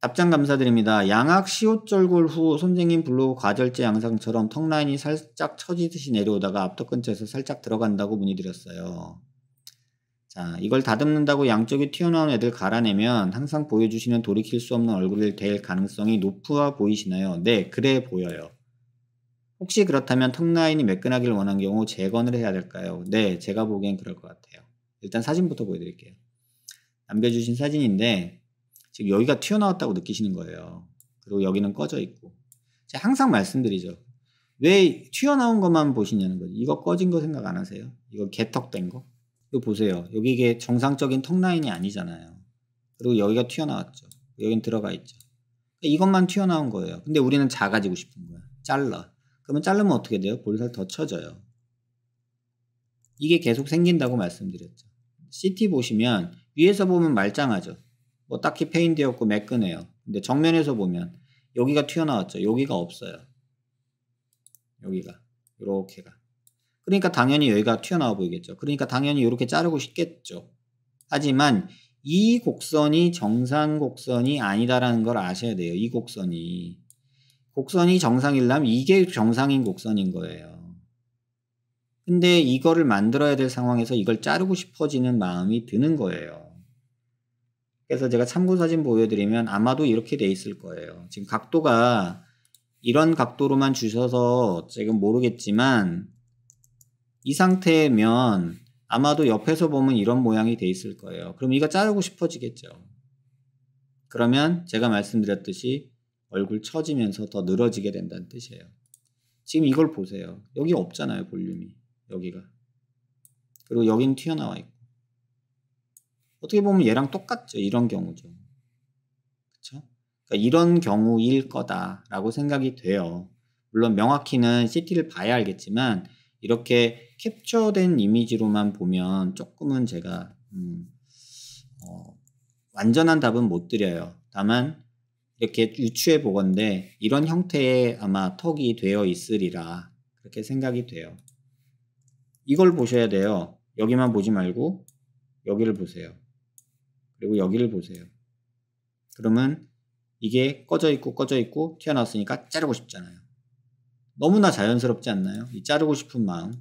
답장 감사드립니다. 양악 시옷절골 후 선생님 블로그 과절제 양상처럼 턱라인이 살짝 처지듯이 내려오다가 앞턱 근처에서 살짝 들어간다고 문의드렸어요. 자, 이걸 다듬는다고 양쪽이 튀어나온 애들 갈아내면 항상 보여주시는 돌이킬 수 없는 얼굴이 될 가능성이 높아 보이시나요? 네, 그래 보여요. 혹시 그렇다면 턱라인이 매끈하길 원한 경우 재건을 해야 될까요? 네, 제가 보기엔 그럴 것 같아요. 일단 사진부터 보여드릴게요. 남겨주신 사진인데 즉 여기가 튀어나왔다고 느끼시는 거예요. 그리고 여기는 꺼져 있고. 제가 항상 말씀드리죠. 왜 튀어나온 것만 보시냐는 거죠. 이거 꺼진 거 생각 안 하세요? 이거 개턱된 거? 이거 보세요. 여기 이게 정상적인 턱 라인이 아니잖아요. 그리고 여기가 튀어나왔죠. 여긴 들어가 있죠. 그러니까 이것만 튀어나온 거예요. 근데 우리는 작아지고 싶은 거야. 잘라. 그러면 자르면 어떻게 돼요? 볼살 더 쳐져요. 이게 계속 생긴다고 말씀드렸죠. CT 보시면 위에서 보면 말짱하죠. 뭐 딱히 페인되었고 매끈해요. 근데 정면에서 보면 여기가 튀어나왔죠. 여기가 없어요. 여기가 이렇게가 그러니까 당연히 여기가 튀어나와 보이겠죠. 그러니까 당연히 이렇게 자르고 싶겠죠. 하지만 이 곡선이 정상 곡선이 아니다라는 걸 아셔야 돼요. 이 곡선이. 곡선이 정상이라면 이게 정상인 곡선인 거예요. 근데 이거를 만들어야 될 상황에서 이걸 자르고 싶어지는 마음이 드는 거예요. 그래서 제가 참고 사진 보여드리면 아마도 이렇게 돼 있을 거예요. 지금 각도가 이런 각도로만 주셔서 지금 모르겠지만 이 상태면 아마도 옆에서 보면 이런 모양이 돼 있을 거예요. 그럼 이거 자르고 싶어지겠죠. 그러면 제가 말씀드렸듯이 얼굴 처지면서 더 늘어지게 된다는 뜻이에요. 지금 이걸 보세요. 여기 없잖아요, 볼륨이. 여기가. 그리고 여긴 튀어나와 있고. 어떻게 보면 얘랑 똑같죠. 이런 경우죠. 그렇 그러니까 이런 경우일 거다라고 생각이 돼요. 물론 명확히는 CT를 봐야 알겠지만 이렇게 캡처된 이미지로만 보면 조금은 제가 음, 어, 완전한 답은 못 드려요. 다만 이렇게 유추해 보건데 이런 형태의 아마 턱이 되어 있으리라 그렇게 생각이 돼요. 이걸 보셔야 돼요. 여기만 보지 말고 여기를 보세요. 그리고 여기를 보세요. 그러면 이게 꺼져 있고 꺼져 있고 튀어나왔으니까 자르고 싶잖아요. 너무나 자연스럽지 않나요? 이 자르고 싶은 마음.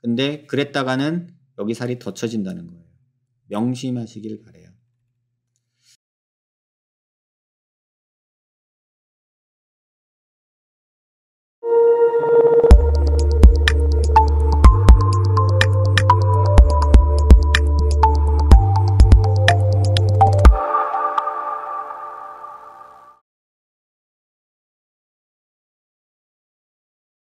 근데 그랬다가는 여기 살이 덧쳐진다는 거예요. 명심하시길 바래요.